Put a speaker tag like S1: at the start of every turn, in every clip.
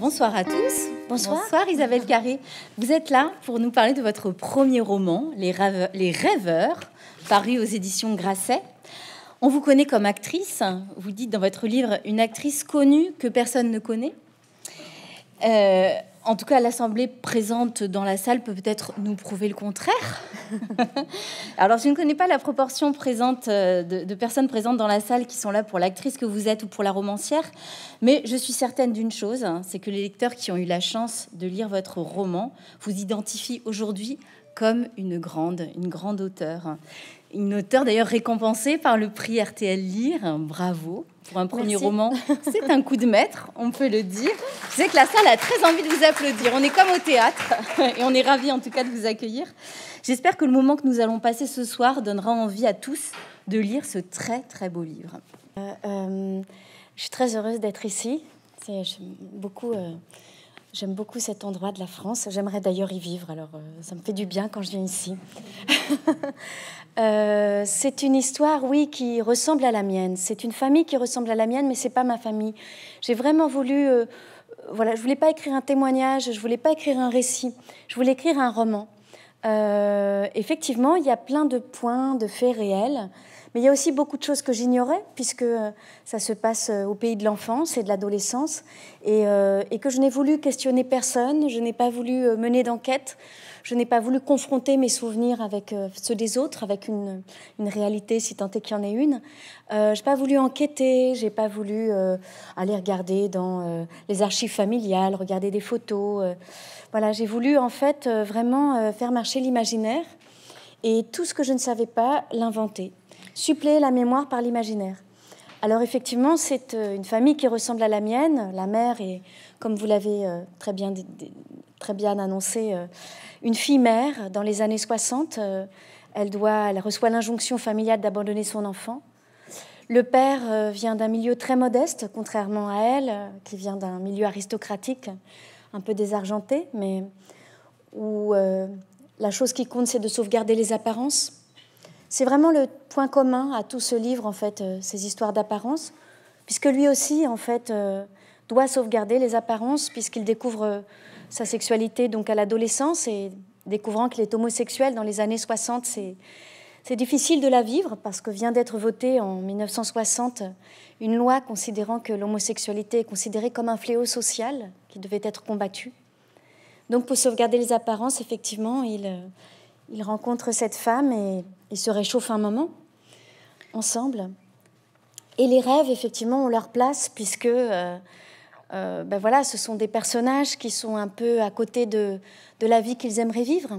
S1: Bonsoir à tous. Bonsoir. Isabelle Carré. Vous êtes là pour nous parler de votre premier roman, Les, Rêveurs, paru aux éditions Grasset. On vous connaît comme actrice. Vous dites dans votre livre une actrice connue que personne ne connaît. Euh, en tout cas, l'Assemblée présente dans la salle peut peut-être nous prouver le contraire. Alors, je ne connais pas la proportion présente euh, de, personnes présentes dans la salle qui sont là pour l'actrice que vous êtes ou pour la romancière, mais je suis certaine d'une chose, hein, c'est que les lecteurs qui ont eu la chance de lire votre roman vous identifient aujourd'hui comme une grande, une grande auteure. Une auteure d'ailleurs récompensée par le prix RTL Lire. Bravo pour un premier roman. C'est un coup de maître, on peut le dire. Je sais que la salle a très envie de vous applaudir. On est comme au théâtre et on est ravis en tout cas de vous accueillir. J'espère que le moment que nous allons passer ce soir donnera envie à tous de lire ce très très beau livre. Euh, euh, je suis très heureuse
S2: d'être ici. C'est beaucoup. Euh, J'aime beaucoup cet endroit de la France. J'aimerais d'ailleurs y vivre, alors euh, ça me fait du bien quand je viens ici. Euh, c'est une histoire, oui, qui ressemble à la mienne. C'est une famille qui ressemble à la mienne, mais c'est pas ma famille. J'ai vraiment voulu, euh, voilà, je voulais pas écrire un témoignage, je voulais pas écrire un récit, je voulais écrire un roman. effectivement, il y a plein de points de faits réels. Mais il y a aussi beaucoup de choses que j'ignorais, puisque euh, ça se passe euh, au pays de l'enfance et de l'adolescence, euh, et, que je n'ai voulu questionner personne, je n'ai pas voulu mener d'enquête, je n'ai pas voulu confronter mes souvenirs avec ceux des autres, avec une, réalité, si tant est qu'il y en ait une. je n'ai pas voulu enquêter, j'ai pas voulu aller regarder dans les archives familiales, regarder des photos. voilà, j'ai voulu en fait vraiment faire marcher l'imaginaire et tout ce que je ne savais pas, l'inventer suppléer la mémoire par l'imaginaire. Alors effectivement, c'est euh, une famille qui ressemble à la mienne. La mère est, comme vous l'avez euh, très bien, très bien annoncé, euh, une fille mère. Dans les années 60, elle, doit, elle reçoit l'injonction familiale d'abandonner son enfant. Le père vient d'un milieu très modeste, contrairement à elle, qui vient d'un milieu aristocratique, un peu désargenté, mais où la chose qui compte, c'est de sauvegarder les apparences. C'est vraiment le point commun à tout ce livre, en fait, euh, ces histoires d'apparence, puisque lui aussi, en fait, euh, doit sauvegarder les apparences, puisqu'il découvre euh, sa sexualité donc à l'adolescence et découvrant qu'il est homosexuel dans les années 60, c'est difficile de la vivre parce que vient d'être votée en 1960 une loi considérant que l'homosexualité est considérée comme un fléau social qui devait être combattu. Donc pour sauvegarder les apparences, effectivement, il, il rencontre cette femme et ils se réchauffent un moment ensemble. Et les rêves, effectivement, ont leur place puisque euh, euh, ben voilà, ce sont des personnages qui sont un peu à côté de, la vie qu'ils aimeraient vivre.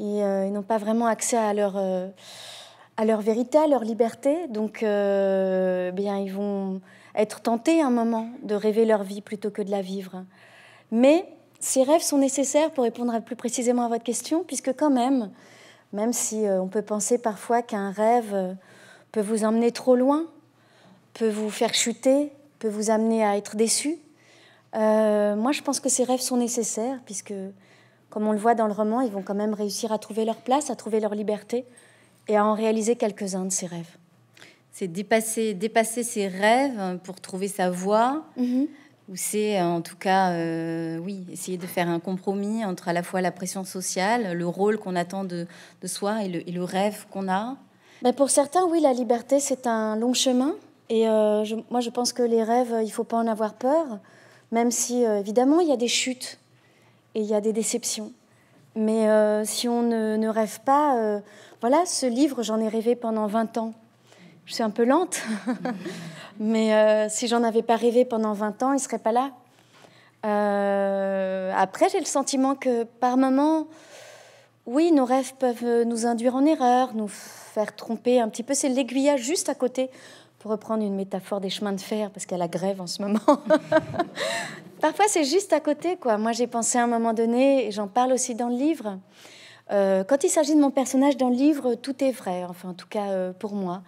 S2: Et, euh, ils n'ont pas vraiment accès à leur, à leur vérité, à leur liberté. Donc, bien, ils vont être tentés un moment de rêver leur vie plutôt que de la vivre. Mais ces rêves sont nécessaires pour répondre plus précisément à votre question, puisque quand même, même si euh, on peut penser parfois qu'un rêve euh, peut vous emmener trop loin, peut vous faire chuter, peut vous amener à être déçu, euh, moi je pense que ces rêves sont nécessaires, puisque comme on le voit dans le roman, ils vont quand même réussir à trouver leur place, à trouver leur liberté et à en réaliser
S1: quelques-uns de ces rêves. C'est dépasser, dépasser ses rêves pour trouver sa voie. Mm-hmm. Ou c'est euh, en tout cas, euh, oui, essayer de faire un compromis entre à la fois la pression sociale, le rôle qu'on attend de, soi et le, rêve qu'on a
S2: ben, Pour certains, oui, la liberté, c'est un long chemin. Et euh, moi, je pense que les rêves, il ne faut pas en avoir peur, même si, évidemment, il y a des chutes et il y a des déceptions. Mais si on ne, ne rêve pas, voilà, ce livre, j'en ai rêvé pendant 20 ans je suis un peu lente, mais euh, si j'en avais pas rêvé pendant 20 ans, il serait pas là. Euh, après, j'ai le sentiment que par moment, oui, nos rêves peuvent nous induire en erreur, nous faire tromper un petit peu. C'est l'aiguillage juste à côté, pour reprendre une métaphore des chemins de fer, parce qu'il y a la grève en ce moment. Parfois, c'est juste à côté, quoi. Moi, j'ai pensé à un moment donné, et j'en parle aussi dans le livre. Euh, quand il s'agit de mon personnage dans le livre, tout est vrai, enfin, en tout cas pour moi.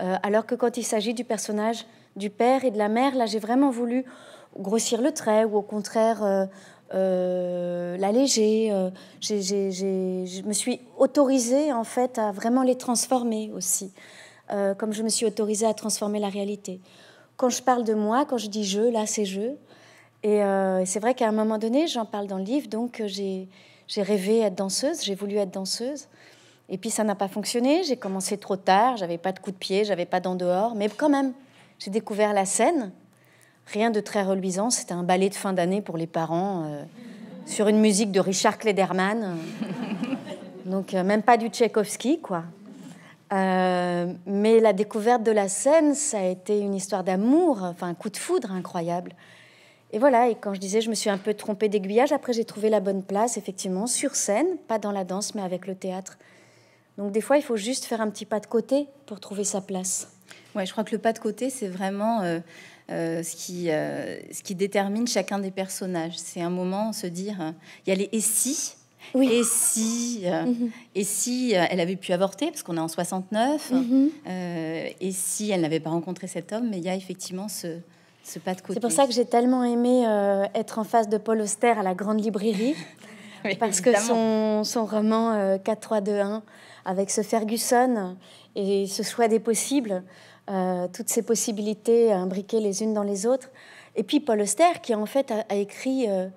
S2: Euh, alors que quand il s'agit du personnage du père et de la mère, là j'ai vraiment voulu grossir le trait ou au contraire euh, euh, l'alléger. je me suis autorisée en fait à vraiment les transformer aussi, comme je me suis autorisée à transformer la réalité. Quand je parle de moi, quand je dis je, là c'est je. Et c'est vrai qu'à un moment donné, j'en parle dans le livre, donc j'ai rêvé être danseuse, j'ai voulu être danseuse. Et puis ça n'a pas fonctionné, j'ai commencé trop tard, j'avais pas de coup de pied, j'avais pas d'en dehors, mais quand même, j'ai découvert la scène. Rien de très reluisant, c'était un ballet de fin d'année pour les parents, euh, sur une musique de Richard Klederman. Donc euh, même pas du Tchaïkovski, quoi. Euh, mais la découverte de la scène, ça a été une histoire d'amour, enfin un coup de foudre incroyable. Et voilà, et quand je disais, je me suis un peu trompée d'aiguillage, après j'ai trouvé la bonne place, effectivement, sur scène, pas dans la danse, mais avec le théâtre. Donc des fois, il faut juste faire un petit pas de côté
S1: pour trouver sa place. Ouais, je crois que le pas de côté, c'est vraiment euh, euh, ce, qui, euh, ce qui détermine chacun des personnages. C'est un moment, se dire, il y a les et si, oui. Et si, mhm. et si elle avait pu avorter, parce qu'on est en 69, mhm. et si elle n'avait pas rencontré cet homme, mais il y a effectivement ce, ce pas de côté. C'est pour ça que
S2: j'ai tellement aimé être en face de Paul Auster à la Grande Librairie. parce que son, roman 4-3-2-1, euh, avec ce Ferguson et ce choix des possibles, euh, toutes ces possibilités imbriquées les unes dans les autres, et puis Paul Auster qui en fait a, écrit, euh,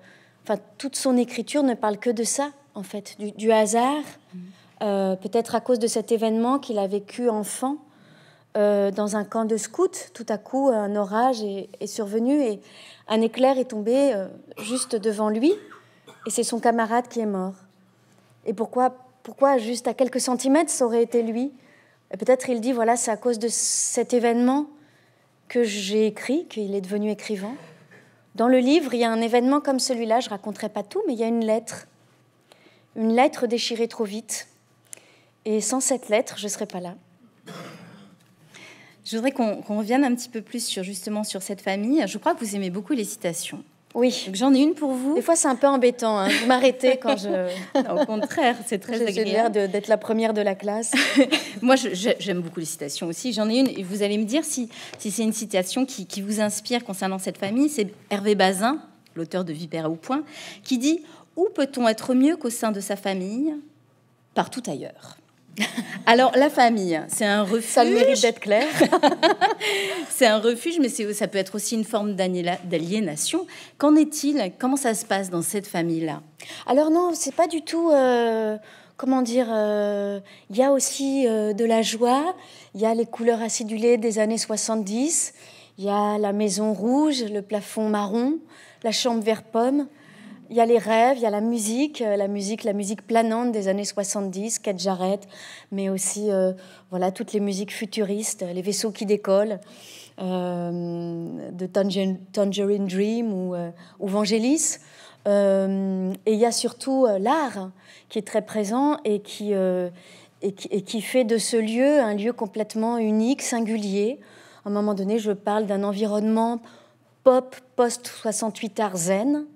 S2: enfin toute son écriture ne parle que de ça, en fait, du, hasard, mm-hmm. peut-être à cause de cet événement qu'il a vécu enfant. dans un camp de scout tout à coup, un orage est, survenu et un éclair est tombé juste devant lui. Et c'est son camarade qui est mort. Et pourquoi, pourquoi juste à quelques centimètres, ça aurait été lui peut-être il dit, voilà, c'est à cause de cet événement que j'ai écrit, qu'il est devenu écrivain. Dans le livre, il y a un événement comme celui-là, je raconterai pas tout, mais il y a une lettre. Une lettre déchirée trop vite. Et sans cette lettre, je ne serais pas là.
S1: Je voudrais qu'on revienne un petit peu plus sur justement sur cette famille. Je crois que vous aimez beaucoup les citations. Oui. J'en ai une pour vous. Des fois, c'est un peu embêtant. Hein. Vous m'arrêtez quand je. au contraire, c'est très agréable. J'ai d'être la première de la classe. Moi, j'aime beaucoup les citations aussi. J'en ai une. Et vous allez me dire si, c'est une citation qui, qui vous inspire concernant cette famille. C'est Hervé Bazin, l'auteur de Vipère au point, qui dit Où peut-on être mieux qu'au sein de sa famille Partout ailleurs. Alors, la famille, c'est un refuge. Ça mérite d'être clair. c'est un refuge, mais ça peut être aussi une forme d'aliénation. Qu'en est-il Comment ça se passe dans cette famille-là Alors non, c'est
S2: pas du tout... Euh, comment dire euh, Il y a aussi euh, de la joie, il y a les couleurs acidulées des années 70, il y a la maison rouge, le plafond marron, la chambre vert pomme il y a les rêves, il y a la musique, euh, la musique, la musique planante des années 70, Kate Jarrett, mais aussi euh, voilà toutes les musiques futuristes, euh, les vaisseaux qui décollent, euh, de Tangerine, Dream ou, Vangelis. et il y a surtout l'art qui est très présent et qui, et qui, et qui fait de ce lieu un lieu complètement unique, singulier. À un moment donné, je parle d'un environnement pop post-68 art zen,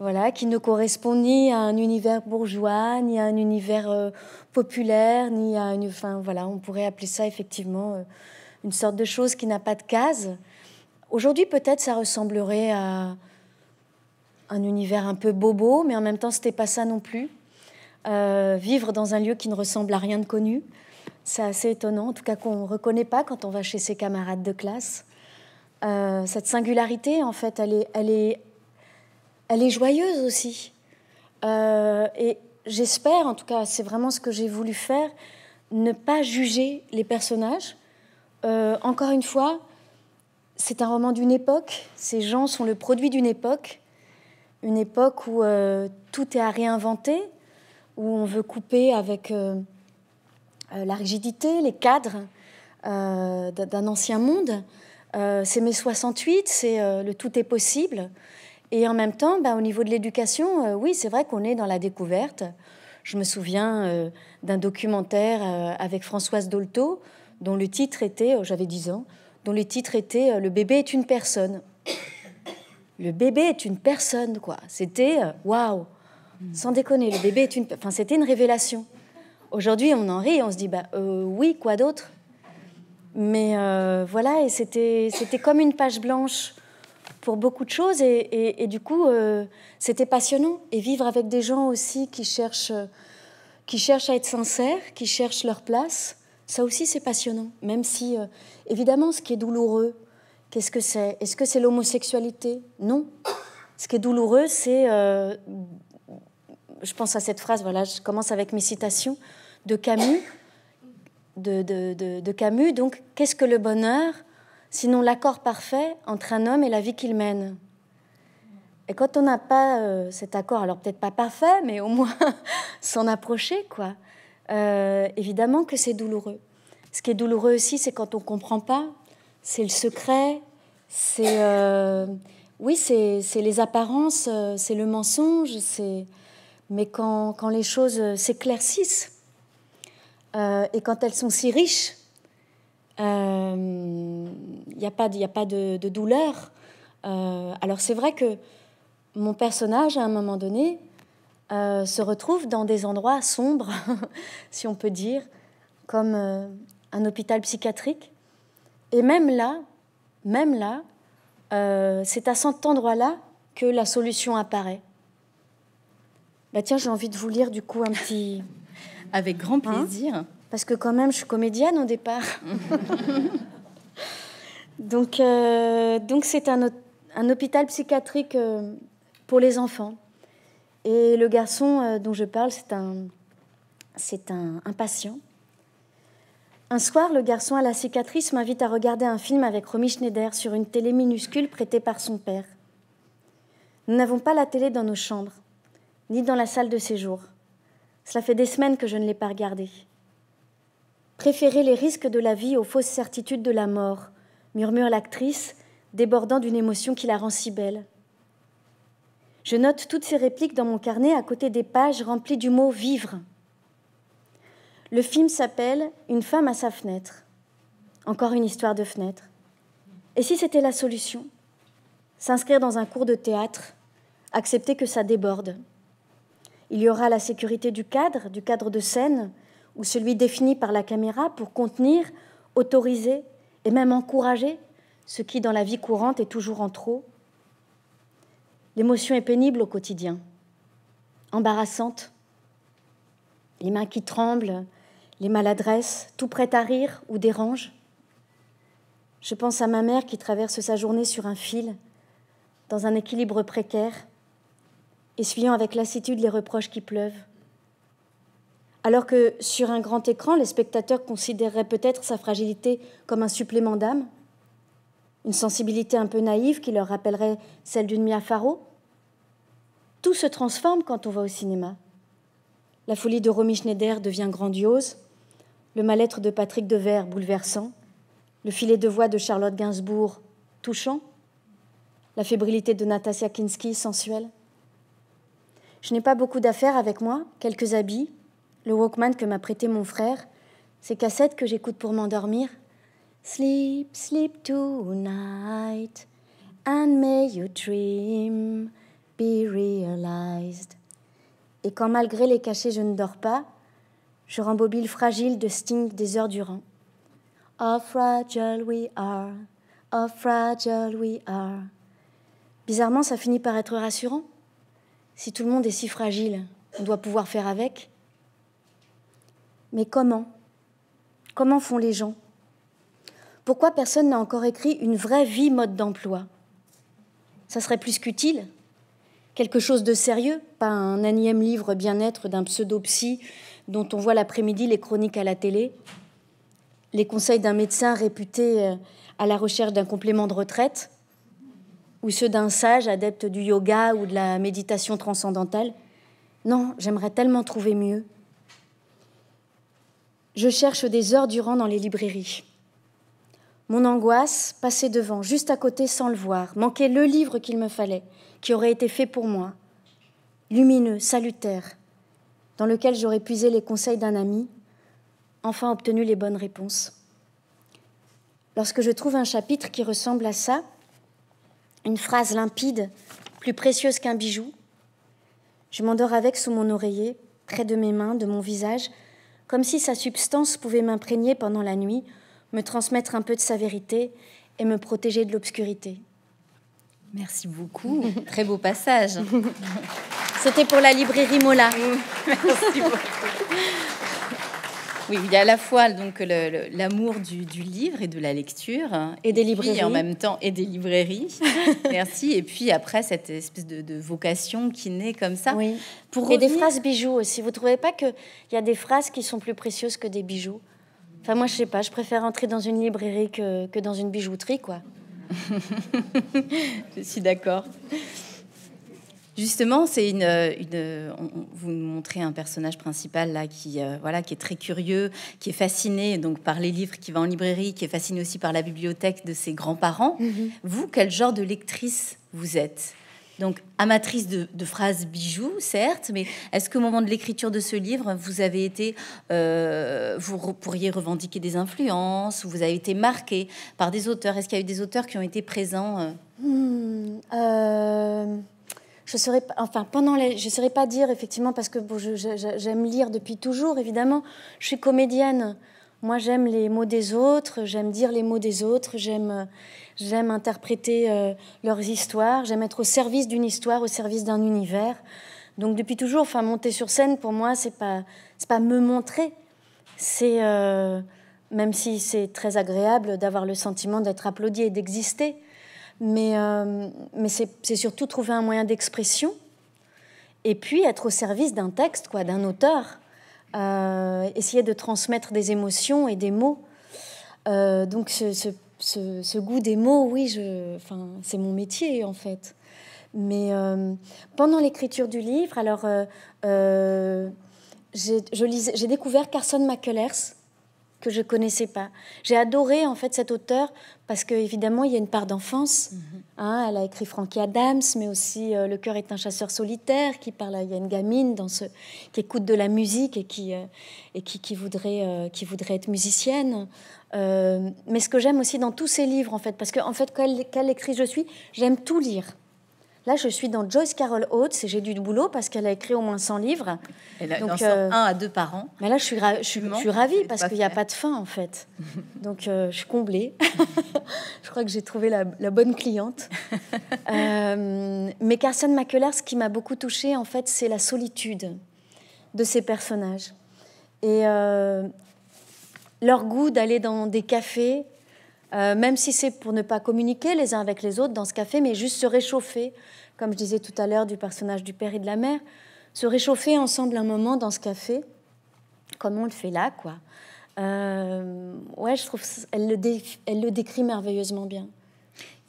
S2: voilà, qui ne correspond ni à un univers bourgeois, ni à un univers euh, populaire, ni à une. Enfin, voilà, on pourrait appeler ça effectivement euh, une sorte de chose qui n'a pas de case. Aujourd'hui, peut-être, ça ressemblerait à un univers un peu bobo, mais en même temps, c'était pas ça non plus. Euh, vivre dans un lieu qui ne ressemble à rien de connu, c'est assez étonnant, en tout cas qu'on ne reconnaît pas quand on va chez ses camarades de classe. cette singularité, en fait, elle est, elle est elle est joyeuse aussi. Euh, et j'espère, en tout cas, c'est vraiment ce que j'ai voulu faire, ne pas juger les personnages. Euh, encore une fois, c'est un roman d'une époque. Ces gens sont le produit d'une époque, une époque où euh, tout est à réinventer, où on veut couper avec la rigidité, les cadres d'un ancien monde. c'est mai 68, c'est le tout est possible. Et en même temps, bah, au niveau de l'éducation, euh, oui, c'est vrai qu'on est dans la découverte. Je me souviens euh, d'un documentaire euh, avec Françoise Dolto, dont le titre était, oh, j'avais 10 ans, dont le titre était Le bébé est une personne. le bébé est une personne, quoi. C'était waouh, sans déconner, le bébé est une. Enfin, c'était une révélation. Aujourd'hui, on en rit, on se dit, bah oui, quoi d'autre Mais voilà, et c'était comme une page blanche pour beaucoup de choses. Et, du coup, euh, c'était passionnant. Et vivre avec des gens aussi qui cherchent, qui cherchent à être sincères, qui cherchent leur place, ça aussi c'est passionnant. Même si, euh, évidemment, ce qui est douloureux, qu'est-ce que c'est Est-ce que c'est l'homosexualité Non. Ce qui est douloureux, c'est... Euh, je pense à cette phrase, voilà, je commence avec mes citations de Camus. de Camus, donc, qu'est-ce que le bonheur sinon l'accord parfait entre un homme et la vie qu'il mène. Et quand on n'a pas euh, cet accord, alors peut-être pas parfait, mais au moins s'en approcher, quoi, euh, évidemment que c'est douloureux. Ce qui est douloureux aussi, c'est quand on ne comprend pas, c'est le secret, c'est... Euh, oui, c'est les apparences, c'est le mensonge, c'est... Mais quand, les choses s'éclaircissent, et quand elles sont si riches, il euh, n'y a pas de, a pas de, douleur. Euh, alors c'est vrai que mon personnage, à un moment donné, euh, se retrouve dans des endroits sombres, si on peut dire, comme un hôpital psychiatrique. Et même là, même là, c'est à cet endroit-là que la solution apparaît. Bah tiens, j'ai envie de vous lire du coup un petit. Avec grand hein plaisir parce que quand même, je suis comédienne au départ. donc, euh, donc c'est un, hôpital psychiatrique euh, pour les enfants. Et le garçon euh, dont je parle, c'est un, c'est un, un, patient. Un soir, le garçon à la cicatrice m'invite à regarder un film avec Romy Schneider sur une télé minuscule prêtée par son père. Nous n'avons pas la télé dans nos chambres, ni dans la salle de séjour. Cela fait des semaines que je ne l'ai pas regardée préférer les risques de la vie aux fausses certitudes de la mort, murmure l'actrice, débordant d'une émotion qui la rend si belle. Je note toutes ces répliques dans mon carnet à côté des pages remplies du mot vivre. Le film s'appelle Une femme à sa fenêtre. Encore une histoire de fenêtre. Et si c'était la solution S'inscrire dans un cours de théâtre, accepter que ça déborde. Il y aura la sécurité du cadre, du cadre de scène, ou celui défini par la caméra pour contenir, autoriser et même encourager ce qui dans la vie courante est toujours en trop. L'émotion est pénible au quotidien, embarrassante. Les mains qui tremblent, les maladresses, tout prêt à rire ou dérange. Je pense à ma mère qui traverse sa journée sur un fil, dans un équilibre précaire, essuyant avec lassitude les reproches qui pleuvent. Alors que sur un grand écran, les spectateurs considéreraient peut-être sa fragilité comme un supplément d'âme, une sensibilité un peu naïve qui leur rappellerait celle d'une Mia Farrow. Tout se transforme quand on va au cinéma. La folie de Romy Schneider devient grandiose, le mal-être de Patrick Devers bouleversant, le filet de voix de Charlotte Gainsbourg touchant, la fébrilité de Natasia Kinski sensuelle. Je n'ai pas beaucoup d'affaires avec moi, quelques habits, le Walkman que m'a prêté mon frère, ces cassettes que j'écoute pour m'endormir. Sleep, sleep tonight, and may your dream be realized. Et quand malgré les cachets je ne dors pas, je rembobine fragile de Sting des heures durant. How oh, fragile we are, how oh, fragile we are. Bizarrement, ça finit par être rassurant. Si tout le monde est si fragile, on doit pouvoir faire avec. Mais comment Comment font les gens Pourquoi personne n'a encore écrit une vraie vie mode d'emploi Ça serait plus qu'utile Quelque chose de sérieux, pas un énième livre bien-être d'un pseudo-psy dont on voit l'après-midi les chroniques à la télé, les conseils d'un médecin réputé euh, à la recherche d'un complément de retraite, ou ceux d'un sage adepte du yoga ou de la méditation transcendantale. Non, j'aimerais tellement trouver mieux. Je cherche des heures durant dans les librairies. Mon angoisse, passer devant, juste à côté sans le voir, Manquait le livre qu'il me fallait, qui aurait été fait pour moi, lumineux, salutaire, dans lequel j'aurais puisé les conseils d'un ami, enfin obtenu les bonnes réponses. Lorsque je trouve un chapitre qui ressemble à ça, une phrase limpide, plus précieuse qu'un bijou, je m'endors avec sous mon oreiller, près de mes mains, de mon visage, comme si sa substance pouvait m'imprégner pendant la nuit, me transmettre un peu de sa vérité et me protéger de l'obscurité.
S1: Merci beaucoup. Très beau passage. C'était pour la librairie Mola. Merci beaucoup. Oui, il y a à la fois donc l'amour du, livre et de la lecture hein, et des librairies et en même temps et des librairies. Merci. Et puis après cette espèce de, vocation qui naît comme ça. Oui. et des phrases
S2: bijoux aussi. Vous trouvez pas que il y a des phrases qui sont plus précieuses que des bijoux Enfin moi je sais pas. Je préfère entrer dans une librairie que, que dans une bijouterie quoi.
S1: je suis d'accord. Justement, c'est une, euh, euh, vous nous montrez un personnage principal là qui euh, voilà qui est très curieux, qui est fasciné donc par les livres, qui va en librairie, qui est fasciné aussi par la bibliothèque de ses grands-parents. Mm-hmm. Vous, quel genre de lectrice vous êtes Donc amatrice de, phrases bijoux, certes, mais est-ce qu'au moment de l'écriture de ce livre, vous avez été, vous pourriez revendiquer des influences, vous avez été marqué par des auteurs Est-ce qu'il y a eu des auteurs qui ont été présents
S2: hmm, je ne enfin pendant je saurais pas dire effectivement parce que j'aime lire depuis toujours évidemment. Je suis comédienne. Moi j'aime les mots des autres, j'aime dire les mots des autres, j'aime j'aime interpréter euh, leurs histoires, j'aime être au service d'une histoire, au service d'un univers. Donc depuis toujours, enfin monter sur scène pour moi c'est pas c'est pas me montrer, c'est euh, même si c'est très agréable d'avoir le sentiment d'être applaudi et d'exister mais, euh, mais c'est surtout trouver un moyen d'expression et puis être au service d'un texte, quoi, d'un auteur. Euh, essayer de transmettre des émotions et des mots. Euh, donc ce, ce, ce, goût des mots, oui, enfin, c'est mon métier en fait. Mais pendant l'écriture du livre, alors j'ai découvert Carson McCullers, que je connaissais pas. J'ai adoré en fait cet auteur parce qu'évidemment, il y a une part d'enfance. Mhm. Hein. elle a écrit Frankie Adams, mais aussi euh, Le cœur est un chasseur solitaire qui parle. Il y a une gamine qui écoute de la musique et qui euh, et qui, voudrait euh, qui voudrait être musicienne. mais ce que j'aime aussi dans tous ses livres en fait, parce que en fait quelle, quelle écrit je suis, j'aime tout lire. Là, je suis dans Joyce Carol Oates et j'ai du boulot parce qu'elle a écrit au moins 100 livres.
S1: Elle euh, un à deux par an.
S2: Mais là, je suis, je suis, ravie parce qu'il n'y a pas de fin, en fait. Donc, euh, je suis comblée. je crois que j'ai trouvé la, bonne cliente. Euh, mais Carson McCullers, ce qui m'a beaucoup touchée, en fait, c'est la solitude de ces personnages. Et leur goût d'aller dans des cafés euh, même si c'est pour ne pas communiquer les uns avec les autres dans ce café, mais juste se réchauffer, comme je disais tout à l'heure du personnage du père et de la mère, se réchauffer ensemble un moment dans ce café, comme on le fait là, quoi. Euh, ouais, je trouve elle elle le décrit merveilleusement bien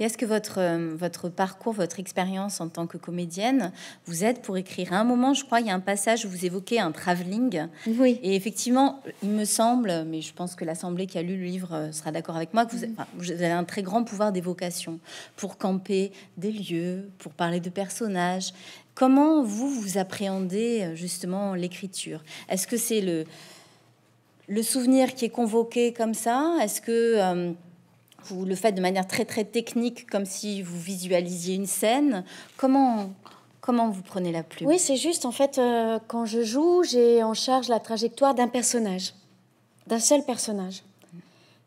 S1: est-ce que votre, euh, votre parcours, votre expérience en tant que comédienne vous aide pour écrire À un moment, je crois, il y a un passage où vous évoquez un travelling. Oui. Et effectivement, il me semble, mais je pense que l'Assemblée qui a lu le livre euh, sera d'accord avec moi, que mm. vous, avez un très grand pouvoir d'évocation pour camper des lieux, pour parler de personnages. Comment vous, vous appréhendez euh, justement l'écriture Est-ce que c'est le le souvenir qui est convoqué comme ça Est-ce que vous le faites de manière très très technique, comme si vous visualisiez une scène. Comment comment vous prenez la plume Oui, c'est juste en fait euh, quand
S2: je joue, j'ai en charge la trajectoire d'un personnage, d'un seul personnage.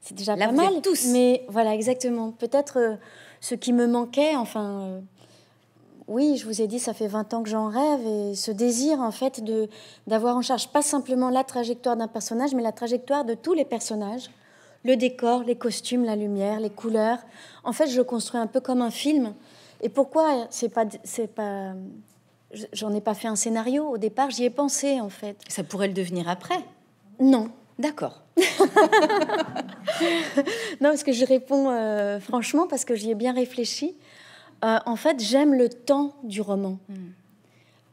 S2: C'est déjà Là, pas mal. Tous. Mais voilà, exactement. Peut-être euh, ce qui me manquait, enfin. Euh, oui, je vous ai dit, ça fait 20 ans que j'en rêve et ce désir en fait de d'avoir en charge pas simplement la trajectoire d'un personnage, mais la trajectoire de tous les personnages le décor, les costumes, la lumière, les couleurs. En fait, je construis un peu comme un film. Et pourquoi c'est pas, c'est pas, j'en ai pas fait un scénario au départ. J'y ai
S1: pensé en fait. Ça pourrait le devenir après. Non. D'accord.
S2: non, parce que je réponds euh, franchement parce que j'y ai bien réfléchi. Euh, en fait, j'aime le temps du roman. Hmm.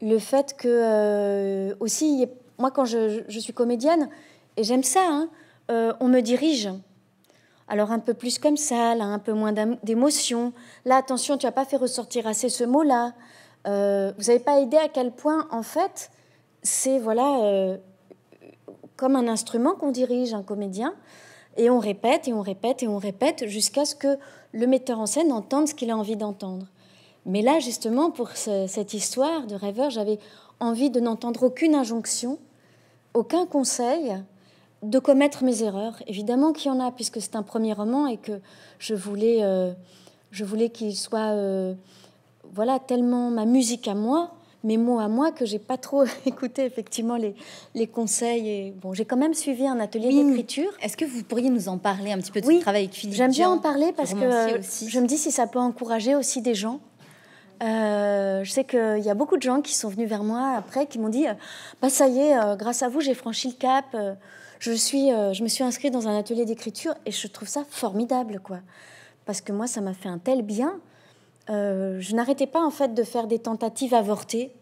S2: Le fait que euh, aussi, moi quand je, je, suis comédienne, et j'aime ça, hein, euh, on me dirige. Alors un peu plus comme ça, un peu moins d'émotion. Là attention, tu n'as pas fait ressortir assez ce mot-là. Euh, vous n'avez pas aidé à quel point en fait c'est voilà euh, comme un instrument qu'on dirige, un comédien, et on répète et on répète et on répète jusqu'à ce que le metteur en scène entende ce qu'il a envie d'entendre. Mais là justement pour cette histoire de rêveur, j'avais envie de n'entendre aucune injonction, aucun conseil de commettre mes erreurs. Évidemment qu'il y en a, puisque c'est un premier roman et que je voulais, euh, voulais qu'il soit euh, voilà, tellement ma musique à moi, mes mots à moi, que j'ai pas trop écouté
S1: effectivement les, conseils. Et, bon, j'ai quand même suivi un atelier d'écriture. Est-ce que vous pourriez nous en parler un petit peu de travail avec Philippe J'aime bien en parler parce que
S2: je me dis si ça peut encourager aussi des gens. Euh, je sais qu'il y a beaucoup de gens qui sont venus vers moi après, qui m'ont dit bah, Ça y est, grâce à vous, j'ai franchi le cap je, suis, euh, je me suis inscrite dans un atelier d'écriture et je trouve ça formidable, quoi. Parce que moi, ça m'a fait un tel bien. Euh, je n'arrêtais pas, en fait, de faire des tentatives avortées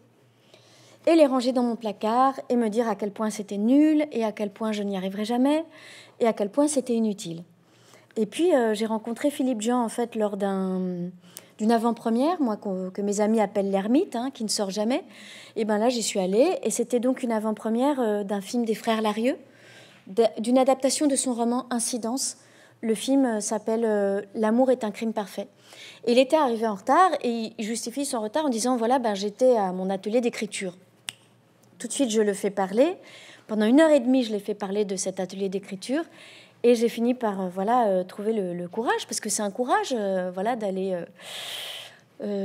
S2: et les ranger dans mon placard et me dire à quel point c'était nul et à quel point je n'y arriverais jamais et à quel point c'était inutile. Et puis, euh, j'ai rencontré Philippe Jean, en fait, lors d'un d'une avant-première, moi que mes amis appellent l'ermite, hein, qui ne sort jamais. Et ben là, j'y suis allée, et c'était donc une avant-première d'un film des frères Larieux, d'une adaptation de son roman Incidence. Le film euh, s'appelle euh, L'amour est un crime parfait. Il était arrivé en retard et il justifie son retard en disant voilà, ben, j'étais à mon atelier d'écriture. Tout de suite, je le fais parler. Pendant une heure et demie, je l'ai fait parler de cet atelier d'écriture. Et j'ai fini par euh, voilà trouver le, courage, parce que c'est un courage voilà d'aller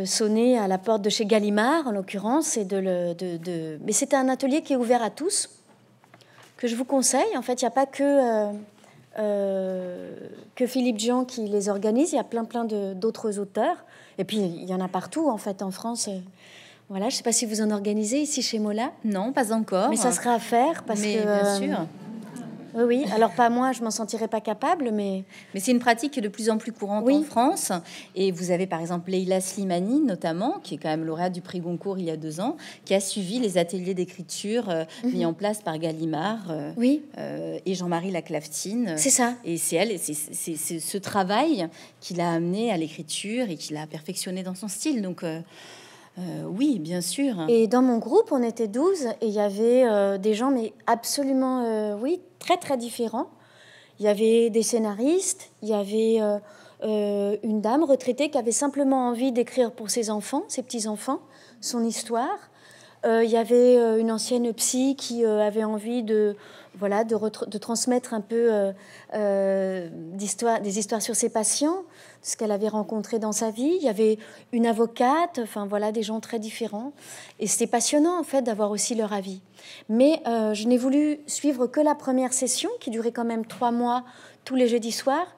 S2: sonner à la porte de chez Gallimard, en l'occurrence. de, Mais c'est un atelier qui est ouvert à tous que je vous conseille. En fait, il n'y a pas que, euh, euh, que Philippe Jean qui les organise, il y a plein, plein d'autres auteurs. Et puis, il y en a partout, en fait, en France. Voilà, je ne sais pas si vous en organisez ici chez Mola. Non, pas
S1: encore. Mais ça sera à faire parce Mais, Bien euh, sûr. Oui, Alors pas moi, je m'en sentirais pas capable, mais... Mais c'est une pratique qui est de plus en plus courante en France. Et vous avez par exemple Leila Slimani, notamment, qui est quand même lauréate du prix Goncourt il y a deux ans, qui a suivi les ateliers d'écriture euh, mhm. mis en place par Gallimard euh, oui. Euh, et Jean-Marie Laclaftine. C'est ça. Et c'est elle, c'est ce travail qui l'a amené à l'écriture et qui l'a perfectionné dans son style. Donc... Euh, oui, bien sûr. Et
S2: dans mon groupe, on était 12 et il y avait euh, des gens, mais absolument, euh, oui, très très différents. Il y avait des scénaristes, il y avait une dame retraitée qui avait simplement envie d'écrire pour ses enfants, ses petits-enfants, son histoire. il y avait une ancienne psy qui avait envie de, de transmettre un peu des histoires sur ses patients ce qu'elle avait rencontré dans sa vie. Il y avait une avocate, enfin voilà, des gens très différents. Et c'était passionnant en fait d'avoir aussi leur avis. Mais euh, je n'ai voulu suivre que la première session qui durait quand même trois mois tous les jeudis soirs.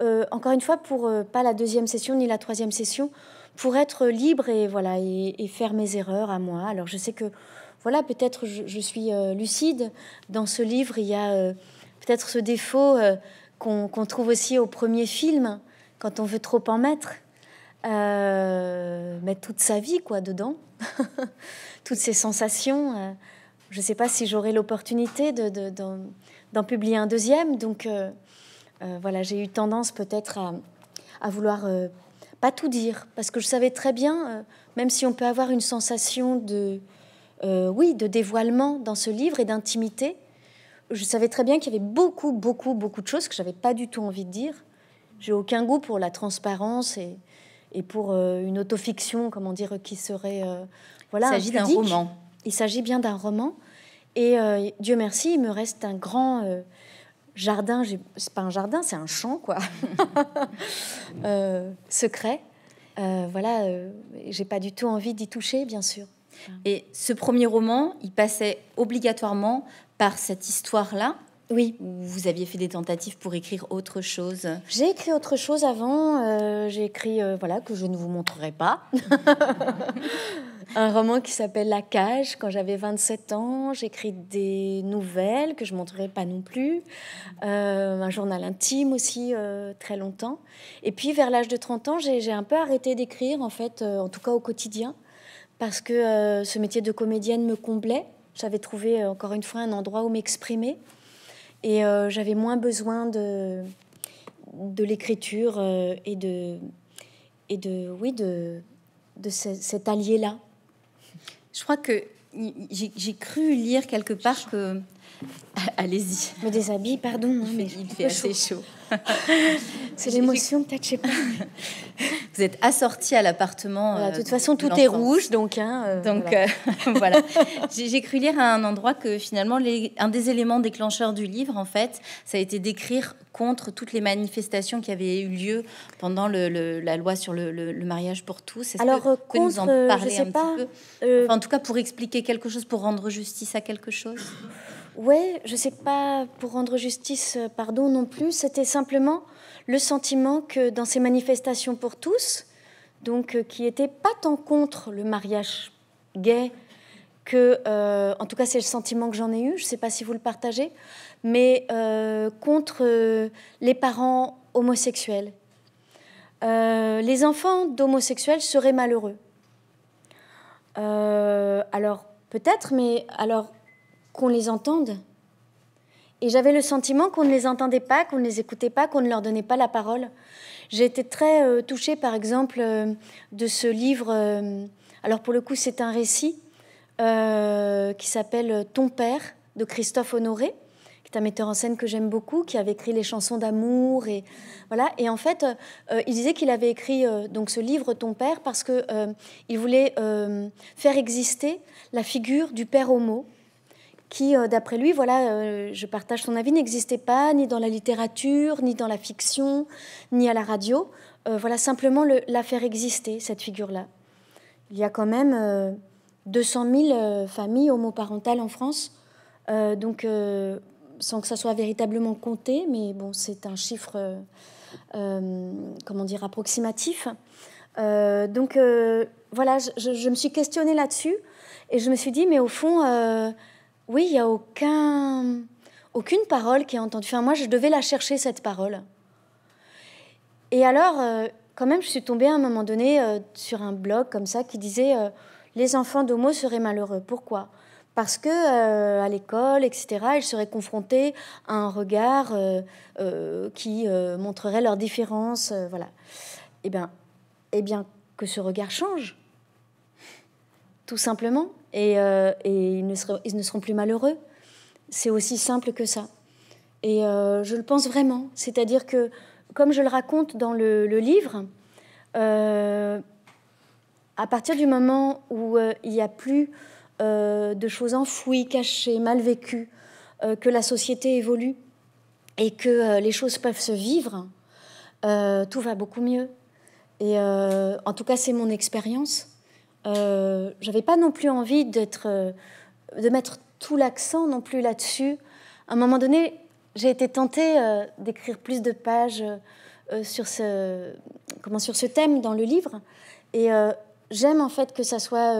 S2: Euh, encore une fois, pour euh, pas la deuxième session ni la troisième session, pour être libre et voilà et, faire mes erreurs à moi. Alors je sais que voilà, peut-être je, suis lucide. Dans ce livre, il y a peut-être ce défaut qu'on trouve aussi au premier film quand on veut trop en mettre, euh, mettre toute sa vie quoi dedans, toutes ses sensations. Euh, je ne sais pas si j'aurai l'opportunité d'en de, d'en publier un deuxième. Donc euh, voilà, j'ai eu tendance peut-être à, à, vouloir pas tout dire parce que je savais très bien, même si on peut avoir une sensation de oui de dévoilement dans ce livre et d'intimité, je savais très bien qu'il y avait beaucoup beaucoup beaucoup de choses que j'avais pas du tout envie de dire j'ai aucun goût pour la transparence et, et pour euh, une autofiction, comment dire, qui serait. Euh, il s'agit d'un roman. Il s'agit bien d'un roman. Et euh, Dieu merci, il me reste un grand jardin. C'est pas un jardin, c'est un champ, quoi. secret. voilà,
S1: j'ai pas du tout envie d'y toucher, bien sûr. Et ce premier roman, il passait obligatoirement par cette histoire-là, oui. Vous aviez fait des tentatives pour écrire autre chose
S2: J'ai écrit autre chose avant. Euh, j'ai écrit, euh, voilà, que je ne vous montrerai pas. un roman qui s'appelle La Cage quand j'avais 27 ans. J'écris des nouvelles que je ne montrerai pas non plus. Euh, un journal intime aussi, très longtemps. Et puis, vers l'âge de 30 ans, j'ai un peu arrêté d'écrire, en fait, en tout cas au quotidien, parce que ce métier de comédienne me comblait. J'avais trouvé encore une fois un endroit où m'exprimer. Et euh, j'avais moins besoin de, de l'écriture euh, et de et de oui de de cet allié là. Je crois que j'ai cru lire
S1: quelque part que Allez-y. Me déshabille, pardon. Hein, mais il fait, assez chaud. C'est l'émotion, peut-être, je sais pas. Vous êtes assortie à l'appartement. de euh, toute façon, tout est rouge, donc. Hein, euh, donc, voilà. Euh, j'ai cru lire à un endroit que finalement, un des éléments déclencheurs du livre, en fait, ça a été d'écrire contre toutes les manifestations qui avaient eu lieu pendant la loi sur le, mariage pour tous. Alors, que, contre, nous en parler un pas, petit peu En tout cas, pour expliquer quelque chose, pour rendre justice à quelque chose
S2: oui, je sais pas pour rendre justice, euh, pardon non plus. C'était simplement le sentiment que dans ces manifestations pour tous, donc euh, qui n'étaient pas tant contre le mariage gay que, euh, en tout cas, c'est le sentiment que j'en ai eu. Je ne sais pas si vous le partagez, mais contre les parents homosexuels. les enfants d'homosexuels seraient malheureux. alors peut-être, mais alors qu'on les entende. Et j'avais le sentiment qu'on ne les entendait pas, qu'on ne les écoutait pas, qu'on ne leur donnait pas la parole. J'ai été très euh, touchée, par exemple, euh, de ce livre. Euh, alors, pour le coup, c'est un récit qui s'appelle Ton père de Christophe Honoré, qui est un metteur en scène que j'aime beaucoup, qui avait écrit les chansons d'amour. Et voilà. Et en fait, il disait qu'il avait écrit donc ce livre Ton père parce qu'il voulait faire exister la figure du père homo qui, euh, d'après lui, voilà, euh, je partage son avis, n'existait pas ni dans la littérature, ni dans la fiction, ni à la radio. Euh, voilà simplement l'affaire la faire exister, cette figure-là. Il y a quand même 200 000 familles homoparentales en France. donc, sans que ça soit véritablement compté, mais bon, c'est un chiffre, comment dire, approximatif. donc, voilà, je, je, me suis questionnée là-dessus et je me suis dit, mais au fond, oui, il n'y a aucun, aucune parole qui est entendue. moi, je devais la chercher, cette parole. Et alors, euh, quand même, je suis tombée à un moment donné euh, sur un blog comme ça qui disait euh, Les enfants d'homo seraient malheureux. Pourquoi parce que à l'école, etc., ils seraient confrontés à un regard qui montrerait leurs différence. voilà. Eh bien, eh bien, que ce regard change, tout simplement et, euh, ils, ne seront, plus malheureux. C'est aussi simple que ça. Et euh, je le pense vraiment. C'est-à-dire que, comme je le raconte dans le, livre, euh, à partir du moment où il n'y a plus de choses enfouies, cachées, mal vécues, que la société évolue et que les choses peuvent se vivre, tout va beaucoup mieux. Et en tout cas, c'est mon expérience. Euh, j'avais pas non plus envie d'être, euh, de mettre tout l'accent non plus là-dessus. À un moment donné, j'ai été tentée euh, d'écrire plus de pages sur, ce, comment, sur ce thème dans le livre. Et j'aime en fait que ça soit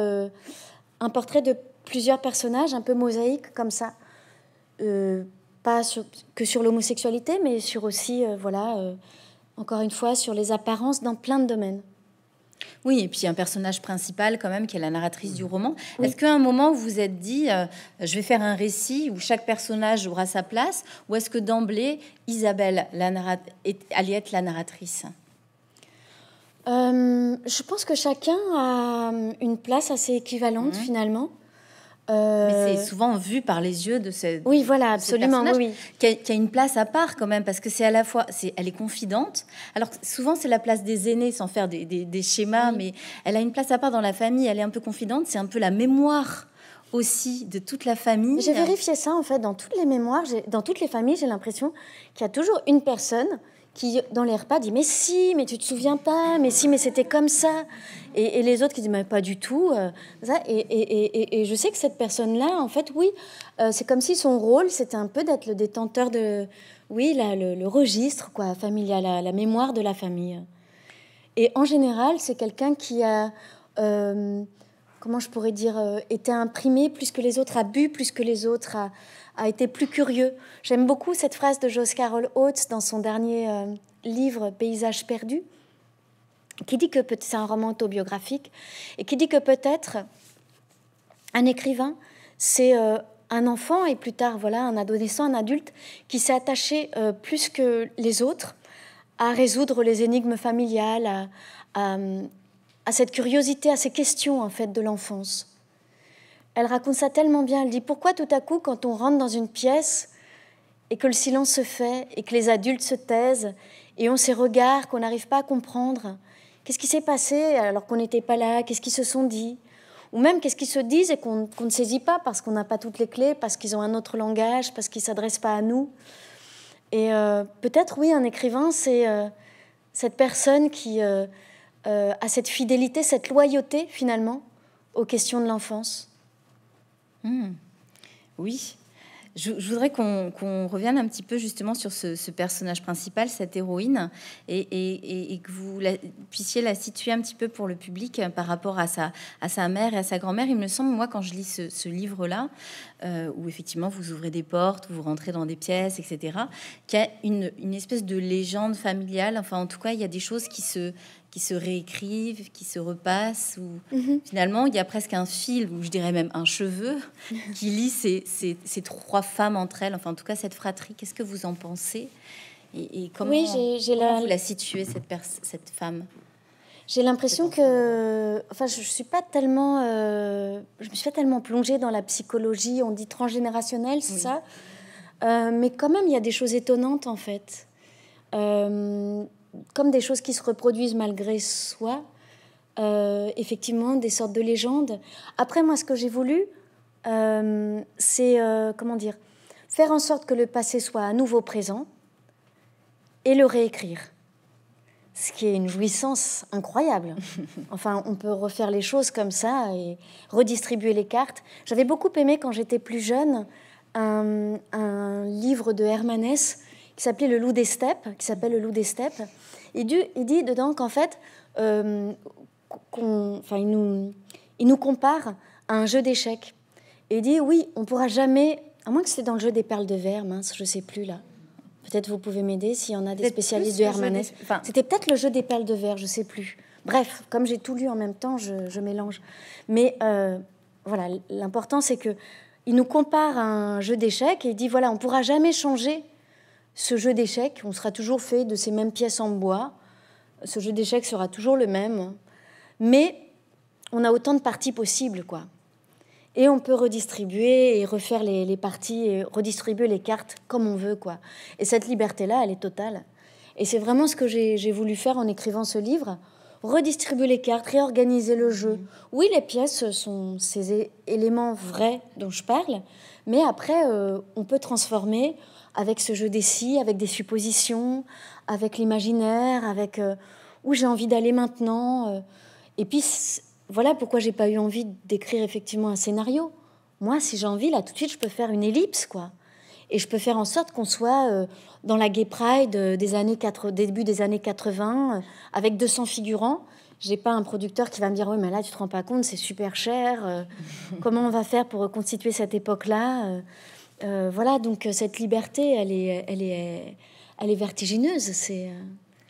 S2: un portrait de plusieurs personnages, un peu mosaïque comme ça. pas que sur l'homosexualité, mais sur aussi, voilà, encore une fois, sur les apparences dans plein de domaines.
S1: Oui, et puis un personnage principal quand même qui est la narratrice du roman. Est-ce qu'à un moment vous vous êtes dit, euh, je vais faire un récit où chaque personnage aura sa place, ou est-ce que d'emblée Isabelle la allait être la narratrice
S2: euh, Je pense que chacun
S1: a euh, une place assez équivalente finalement. Mais c'est euh, souvent vu par les yeux de cette. Oui, voilà, absolument. oui. Qui, a, une place à part quand même, parce que c'est à la fois. c'est Elle est confidente. Alors souvent, c'est la place des aînés, sans faire des, schémas, mais elle a une place à part dans la famille. Elle est un peu confidente. C'est un peu la mémoire aussi de toute la famille. J'ai vérifié
S2: ça en fait dans toutes les mémoires, dans toutes les familles, j'ai l'impression qu'il y a toujours une personne qui, dans les repas, dit Mais si, mais tu te souviens pas, mais si, mais c'était comme ça. Et, les autres qui disent Mais pas du tout. Euh, et, et, je sais que cette personne-là, en fait, oui, euh, c'est comme si son rôle, c'était un peu d'être le détenteur de. Oui, là, le, registre, quoi, familial, la, mémoire de la famille. Et en général, c'est quelqu'un qui a. Euh, comment je pourrais dire, été imprimé plus que les autres, a bu plus que les autres, a, a été plus curieux. J'aime beaucoup cette phrase de Jos Carol Oates dans son dernier euh, livre Paysages perdus, qui dit que c'est un roman autobiographique et qui dit que peut-être un écrivain, c'est euh, un enfant et plus tard voilà un adolescent, un adulte qui s'est attaché euh, plus que les autres à résoudre les énigmes familiales, à, à cette curiosité, à ces questions en fait de l'enfance. Elle raconte ça tellement bien. Elle dit pourquoi tout à coup, quand on rentre dans une pièce et que le silence se fait et que les adultes se taisent et ont ces regards qu'on n'arrive pas à comprendre, qu'est-ce qui s'est passé alors qu'on n'était pas là Qu'est-ce qu'ils se sont dit Ou même qu'est-ce qu'ils se disent et qu'on ne saisit pas parce qu'on n'a pas toutes les clés, parce qu'ils ont un autre langage, parce qu'ils ne s'adressent pas à nous Et euh, peut-être, oui, un écrivain, c'est euh, cette personne qui euh, a cette fidélité, cette loyauté finalement aux questions de l'enfance.
S1: Hmm. Oui. Je, voudrais qu'on revienne un petit peu justement sur ce, personnage principal, cette héroïne, et, que vous puissiez la situer un petit peu pour le public euh, par rapport à sa, à sa mère et à sa grand-mère. Il me semble, moi, quand je lis ce, livre-là, euh, où effectivement vous ouvrez des portes, vous rentrez dans des pièces, etc., qu'il y a une, une, espèce de légende familiale. Enfin, en tout cas, il y a des choses qui se, se réécrivent, qui se repassent, ou mhm. finalement il y a presque un fil, ou je dirais même un cheveu, qui lie ces, ces, ces, trois femmes entre elles, enfin en tout cas cette fratrie. Qu'est-ce que vous en pensez et, comment, j'ai la... vous la situez, cette, cette femme
S2: j'ai l'impression que, enfin, je suis pas tellement, euh, je me suis pas tellement plongée dans la psychologie. On dit transgénérationnelle c'est ça. Euh, mais quand même, il y a des choses étonnantes en fait. Euh, comme des choses qui se reproduisent malgré soi, euh, effectivement, des sortes de légendes. Après, moi, ce que j'ai voulu, euh, c'est, euh, comment dire, faire en sorte que le passé soit à nouveau présent et le réécrire. Ce qui est une jouissance incroyable. enfin, on peut refaire les choses comme ça et redistribuer les cartes. J'avais beaucoup aimé quand j'étais plus jeune un, un livre de Hermanès qui s'appelait Le Loup des Steppes, qui s'appelle Le Loup des Steppes. Il dit, il dit dedans qu'en fait, euh, il, nous, il nous compare à un jeu d'échecs. Et il dit oui, on pourra jamais, à moins que c'était dans le jeu des perles de verre, mince, je sais plus là. Peut-être vous pouvez m'aider s'il y en a des spécialistes de Hermanès. Enfin... C'était peut-être le jeu des perles de verre, je sais plus. Bref, comme j'ai tout lu en même temps, je, mélange. Mais euh, voilà, l'important c'est que il nous compare à un jeu d'échecs et il dit voilà, on pourra jamais changer ce jeu d'échecs, on sera toujours fait de ces mêmes pièces en bois, ce jeu d'échecs sera toujours le même, mais on a autant de parties possibles, quoi. Et on peut redistribuer et refaire les, parties, et redistribuer les cartes comme on veut, quoi. Et cette liberté-là, elle est totale. Et c'est vraiment ce que j'ai voulu faire en écrivant ce livre, redistribuer les cartes, réorganiser le jeu. Mm-hmm. Oui, les pièces sont ces éléments vrais dont je parle, mais après, euh, on peut transformer, avec ce jeu des avec des suppositions, avec l'imaginaire, avec euh, où j'ai envie d'aller maintenant. Euh. Et puis voilà pourquoi j'ai pas eu envie d'écrire effectivement un scénario. Moi, si j'ai envie, là tout de suite, je peux faire une ellipse, quoi. Et je peux faire en sorte qu'on soit euh, dans la Gay Pride des années 80, début des années 80, avec 200 figurants. J'ai pas un producteur qui va me dire oui mais là tu te rends pas compte c'est super cher comment on va faire pour reconstituer cette époque là euh, voilà, donc euh, cette liberté, elle est, elle est, elle est vertigineuse.
S1: C'est euh,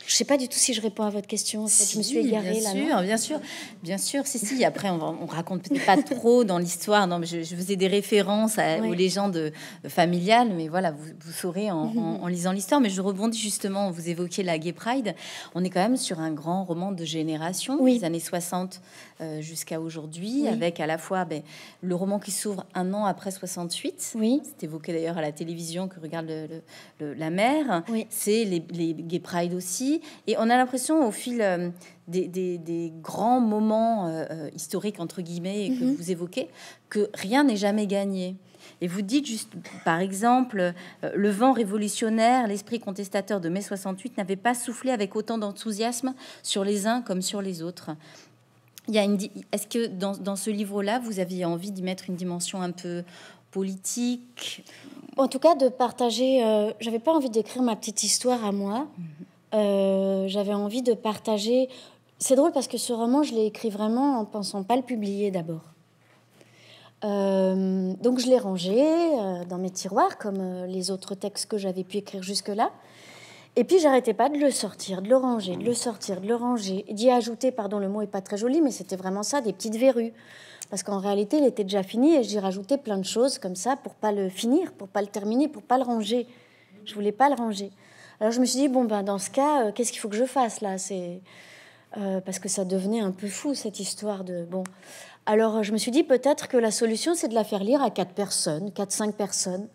S1: je ne sais pas du tout si je réponds à votre question. si, je me suis égarée bien là. Sûr, bien sûr, bien sûr. Si, si. Après, on, on raconte peut-être pas trop dans l'histoire. Non, mais je, faisais des références aux légendes euh, familiales, mais voilà, vous, saurez mhm. en, lisant l'histoire. Mais je rebondis justement. Vous évoquiez la Gay Pride. On est quand même sur un grand roman de génération, des années 60 euh, jusqu'à aujourd'hui, avec à la fois ben, le roman qui s'ouvre un an après 68. Oui. C'est évoqué d'ailleurs à la télévision que regarde le, la mère. Oui. C'est les, les Gay Pride aussi. Et on a l'impression, au fil euh, des, grands moments euh, euh, historiques, entre guillemets, que mhm. vous évoquez, que rien n'est jamais gagné. Et vous dites juste, par exemple, le vent révolutionnaire, l'esprit contestateur de mai 68 n'avait pas soufflé avec autant d'enthousiasme sur les uns comme sur les autres. Il y a une, est-ce que dans, ce livre-là, vous aviez envie d'y mettre une dimension un peu politique
S2: En tout cas, de partager. Je j'avais pas envie d'écrire ma petite histoire à moi. Mhm. Euh, j'avais envie de partager. C'est drôle parce que ce roman, je l'ai écrit vraiment en pensant pas le publier d'abord. Euh, donc je l'ai rangé euh, dans mes tiroirs comme les autres textes que j'avais pu écrire jusque-là. Et puis j'arrêtais pas de le sortir, de le ranger, de le sortir, de le ranger, d'y ajouter, pardon, le mot est pas très joli, mais c'était vraiment ça, des petites verrues. Parce qu'en réalité, il était déjà fini et j'y rajoutais plein de choses comme ça pour pas le finir, pour pas le terminer, pour pas le ranger. Je voulais pas le ranger. Alors je me suis dit, bon, ben, dans ce cas, euh, qu'est-ce qu'il faut que je fasse là euh, Parce que ça devenait un peu fou cette histoire de. Bon. Alors je me suis dit, peut-être que la solution, c'est de la faire lire à quatre personnes, quatre, cinq personnes.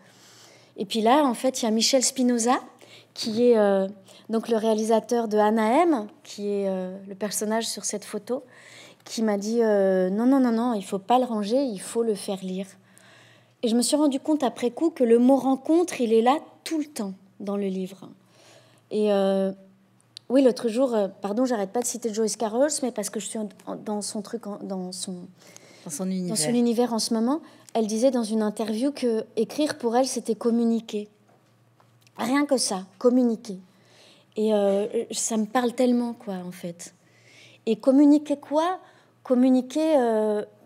S2: Et puis là, en fait, il y a Michel Spinoza, qui est euh, donc le réalisateur de Anna M, qui est le personnage sur cette photo, qui m'a dit non, non, non, non, il faut pas le ranger, il faut le faire lire. Et je me suis rendu compte après coup que le mot rencontre, il est là tout le temps dans le livre. Et euh, oui, l'autre jour, euh, pardon, j'arrête pas de citer Joyce Carol, mais parce que je suis dans son truc, dans son, dans univers. en ce moment, elle disait dans une interview que écrire pour elle, c'était communiquer. Rien que ça, communiquer. Et euh, ça me parle tellement, quoi, en fait. Et communiquer quoi Communiquer,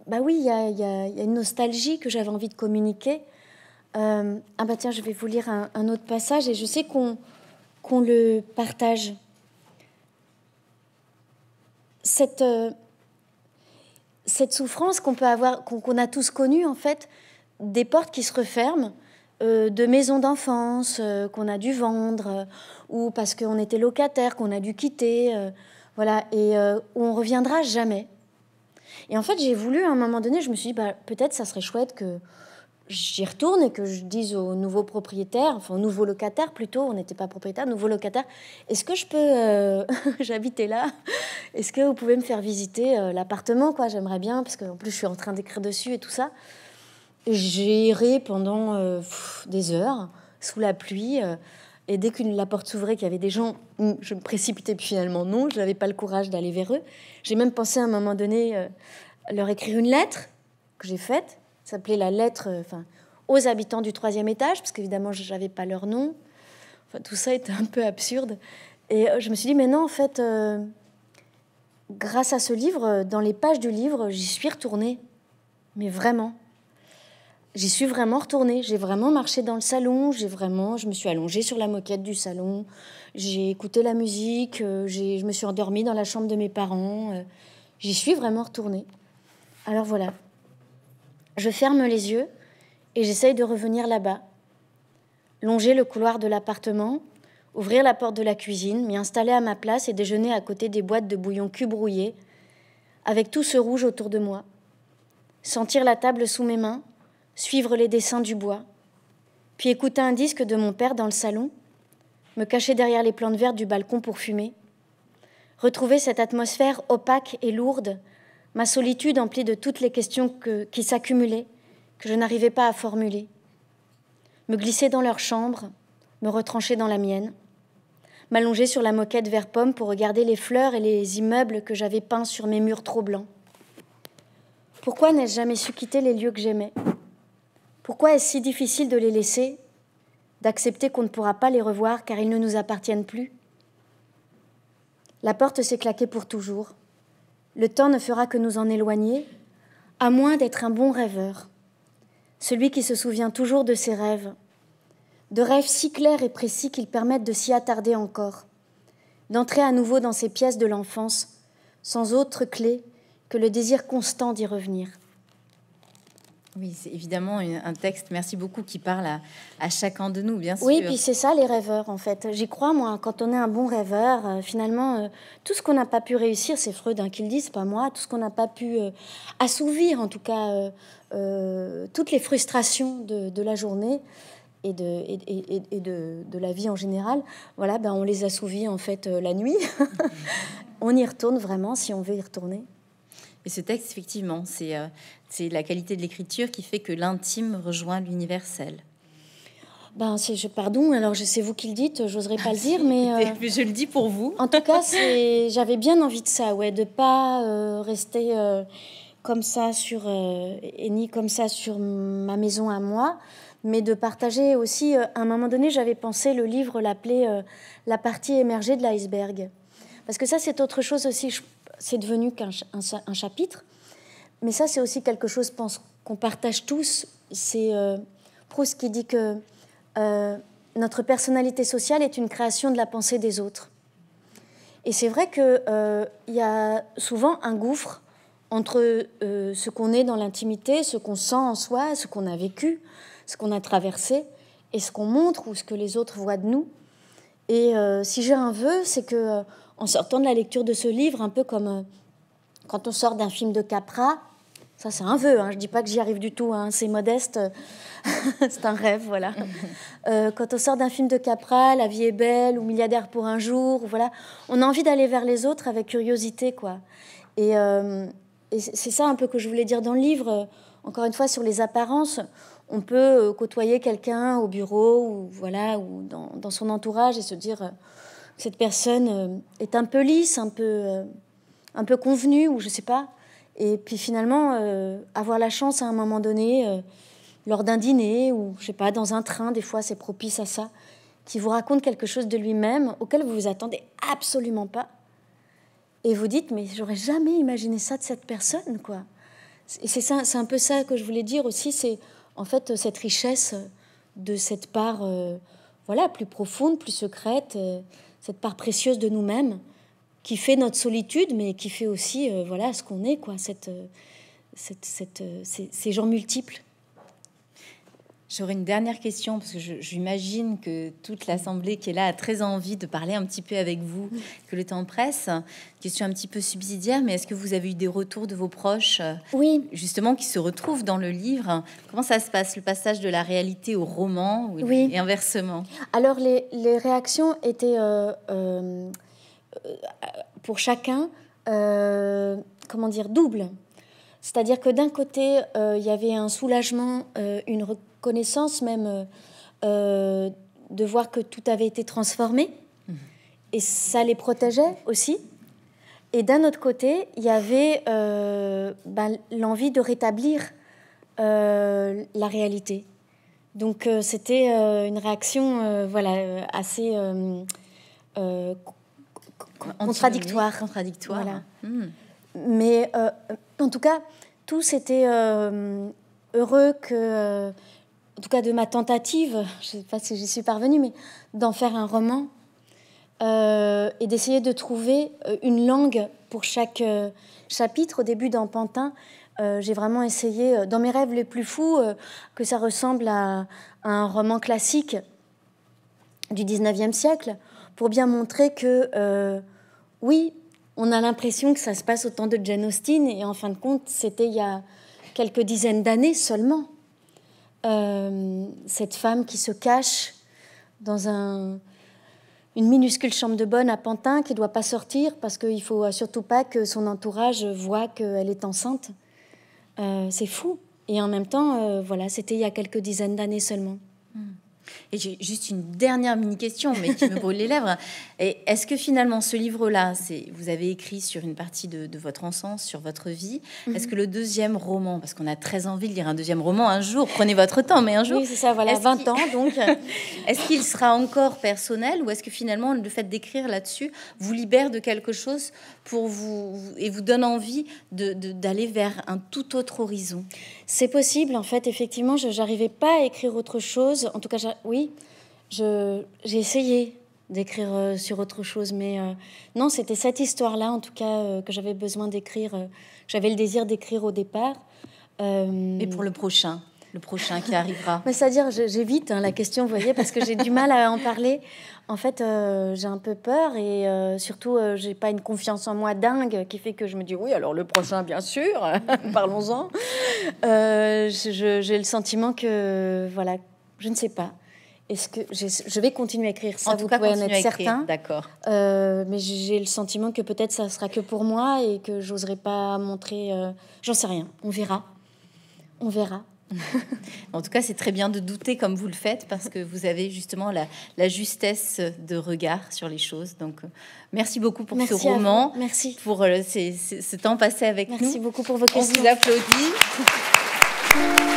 S2: bah oui, il y a, une nostalgie que j'avais envie de communiquer. ah bah tiens, je vais vous lire un autre passage, et je sais qu'on qu'on le partage. Cette, euh, cette souffrance qu'on peut avoir, qu'on a tous connue en fait, des portes qui se referment, euh, de maisons d'enfance euh, qu'on a dû vendre, ou parce qu'on était locataire qu'on a dû quitter, voilà, et où on reviendra jamais. Et en fait, j'ai voulu à un moment donné, je me suis dit, bah, peut-être ça serait chouette que j'y retourne et que je dise au nouveau propriétaire, enfin au nouveau locataire plutôt, on n'était pas propriétaire, nouveau locataire, est-ce que je peux, euh, j'habitais là, est-ce que vous pouvez me faire visiter euh, l'appartement, quoi, j'aimerais bien, parce qu'en plus je suis en train d'écrire dessus et tout ça. J'ai pendant euh, des heures, sous la pluie, et dès que la porte s'ouvrait, qu'il y avait des gens, mm, je me précipitais, puis finalement non, je n'avais pas le courage d'aller vers eux. J'ai même pensé à un moment donné leur écrire une lettre que j'ai faite s'appelait la lettre euh, enfin, aux habitants du troisième étage, parce qu'évidemment, je n'avais pas leur nom. Enfin, tout ça était un peu absurde. Et euh, je me suis dit, mais non, en fait, euh, grâce à ce livre, dans les pages du livre, j'y suis retournée. Mais vraiment. J'y suis vraiment retournée. J'ai vraiment marché dans le salon. J'ai vraiment, je me suis allongée sur la moquette du salon. J'ai écouté la musique. je me suis endormie dans la chambre de mes parents. J'y suis vraiment retournée. Alors voilà, je ferme les yeux et j'essaye de revenir là-bas. Longer le couloir de l'appartement, ouvrir la porte de la cuisine, m'y installer à ma place et déjeuner à côté des boîtes de bouillon cube avec tout ce rouge autour de moi. Sentir la table sous mes mains, suivre les dessins du bois, puis écouter un disque de mon père dans le salon, me cacher derrière les plantes vertes du balcon pour fumer, retrouver cette atmosphère opaque et lourde ma solitude emplie de toutes les questions qui s'accumulaient, que je n'arrivais pas à formuler. Me glisser dans leur chambre, me retrancher dans la mienne, m'allonger sur la moquette vert pomme pour regarder les fleurs et les immeubles que j'avais peints sur mes murs trop blancs. Pourquoi n'ai-je jamais su quitter les lieux que j'aimais Pourquoi est-ce si difficile de les laisser, d'accepter qu'on ne pourra pas les revoir car ils ne nous appartiennent plus La porte s'est claquée pour toujours le temps ne fera que nous en éloigner, à moins d'être un bon rêveur, celui qui se souvient toujours de ses rêves, de rêves si clairs et précis qu'ils permettent de s'y attarder encore, d'entrer à nouveau dans ces pièces de l'enfance, sans autre clé que le désir constant d'y revenir.
S1: Oui, c'est évidemment un texte, merci beaucoup, qui parle à, chacun de nous, bien sûr. Oui, puis c'est
S2: ça les rêveurs, en fait. J'y crois, moi, quand on est un bon rêveur, euh, finalement, euh, tout ce qu'on n'a pas pu réussir, c'est Freud hein, qui le dit, c'est pas moi, tout ce qu'on n'a pas pu euh, assouvir, en tout cas, toutes les frustrations de, la journée, et de, de, la vie en général, voilà, ben on les assouvit en fait la nuit. on y retourne vraiment si on veut y retourner.
S1: Et ce texte, effectivement, c'est euh, c'est la qualité de l'écriture qui fait que l'intime rejoint l'universel.
S2: Ben, je, pardon, alors c'est vous qui le dites, j'oserais pas le dire, euh, mais... je le dis pour vous. En tout cas, j'avais bien envie de ça, ouais, de pas euh, rester comme ça sur... et ni comme ça sur ma maison à moi, mais de partager aussi... à un moment donné, j'avais pensé le livre l'appeler La partie émergée de l'iceberg ». Parce que ça, c'est autre chose aussi. Je c'est devenu qu'un un, chapitre. Mais ça, c'est aussi quelque chose, qu'on partage tous. C'est euh, Proust qui dit que euh, notre personnalité sociale est une création de la pensée des autres. Et c'est vrai qu'il euh, y a souvent un gouffre entre euh, ce qu'on est dans l'intimité, ce qu'on sent en soi, ce qu'on a vécu, ce qu'on a traversé, et ce qu'on montre ou ce que les autres voient de nous. Et si j'ai un vœu, c'est que en sortant de la lecture de ce livre, un peu comme euh, quand on sort d'un film de Capra. Ça, c'est un vœu. Hein. Je ne dis pas que j'y arrive du tout. Hein. C'est modeste. c'est un rêve, voilà. Euh, quand on sort d'un film de Capra, La vie est belle ou Milliardaire pour un jour, voilà, on a envie d'aller vers les autres avec curiosité, quoi. Et, euh, c'est ça un peu que je voulais dire dans le livre. Encore une fois, sur les apparences, on peut côtoyer quelqu'un au bureau ou voilà ou dans, son entourage et se dire cette personne euh, est un peu lisse, un peu, euh, un peu convenue, ou je sais pas. Et puis finalement, euh, avoir la chance à un moment donné, lors d'un dîner ou je sais pas, dans un train, des fois c'est propice à ça, qui vous raconte quelque chose de lui-même auquel vous vous attendez absolument pas, et vous dites mais j'aurais jamais imaginé ça de cette personne quoi. Et c'est un peu ça que je voulais dire aussi, c'est en fait cette richesse de cette part, voilà, plus profonde, plus secrète cette part précieuse de nous-mêmes qui fait notre solitude, mais qui fait aussi euh, voilà ce qu'on est, quoi, cette,
S1: euh, euh, ces gens multiples J'aurais une dernière question, parce que j'imagine que toute l'Assemblée qui est là a très envie de parler un petit peu avec vous, que le temps presse. Question un petit peu subsidiaire, mais est-ce que vous avez eu des retours de vos proches euh, Oui. Justement, qui se retrouvent dans le livre. Comment ça se passe, le passage de la réalité au roman oui. et inversement
S2: Alors, les, les, réactions étaient, euh, euh, pour chacun, comment dire, doubles. C'est-à-dire que d'un côté, euh, il y avait un soulagement, euh, une reconnaissance même euh, de voir que tout avait été transformé. Mhm. Et ça les protégeait aussi. Et d'un autre côté, il y avait ben, l'envie de rétablir la réalité. Donc c'était une réaction voilà, assez contradictoire. Contradictoire. Hmm. Mais euh, en tout cas, tous étaient euh, heureux que, euh, en tout cas de ma tentative, je ne sais pas si j'y suis parvenue, mais d'en faire un roman et d'essayer de trouver une langue pour chaque chapitre. Au début d'Empantin, Pantin, j'ai vraiment essayé, dans mes rêves les plus fous, que ça ressemble à, à, un roman classique du 19e siècle, pour bien montrer que, oui, on a l'impression que ça se passe au temps de Jane Austen, et en fin de compte, c'était il y a quelques dizaines d'années seulement. Euh, cette femme qui se cache dans une minuscule chambre de bonne à Pantin, qui ne doit pas sortir parce qu'il ne faut surtout pas que son entourage voit qu'elle est enceinte. Euh, c'est fou. Et en même temps, euh, voilà, c'était il y a quelques dizaines d'années seulement.
S1: Hmm. Et j'ai juste une dernière mini-question, mais qui me brûle les lèvres. Est-ce que finalement, ce livre-là, vous avez écrit sur une partie de, votre ensemble, sur votre vie. Mhm. Est-ce que le deuxième roman, parce qu'on a très envie de lire un deuxième roman un jour, prenez votre temps, mais un jour... Oui, c'est ça, voilà, 20 ans, donc... est-ce qu'il sera encore personnel ou est-ce que finalement, le fait d'écrire là-dessus vous libère de quelque chose pour vous et vous donne envie d'aller vers un tout autre horizon C'est possible, en fait, effectivement, j'arrivais pas à écrire autre
S2: chose. En tout cas, oui, j'ai essayé d'écrire euh, sur autre chose, mais euh, non, c'était cette histoire-là, en tout cas, euh, que j'avais besoin d'écrire, j'avais le désir d'écrire au départ. Et pour le prochain, le prochain qui arrivera. c'est-à-dire, j'évite hein, la question, vous voyez, parce que j'ai du mal à en parler. En fait, j'ai un peu peur et surtout, j'ai pas une confiance en moi dingue qui fait que je me dis oui, alors le prochain, bien sûr, parlons-en. j'ai le sentiment que, voilà, je ne sais pas. Est-ce que je vais continuer à écrire ça en tout Vous cas, pouvez en être certain. D'accord. Euh, mais j'ai le sentiment que peut-être ça sera que pour moi et que j'oserai pas montrer. Euh,
S1: j'en sais rien. On verra. On verra. en tout cas, c'est très bien de douter comme vous le faites parce que vous avez justement la, justesse de regard sur les choses. Donc, euh, merci beaucoup pour ce roman. Merci. Pour ce temps passé avec nous. Merci beaucoup pour vos questions. On vous applaudit.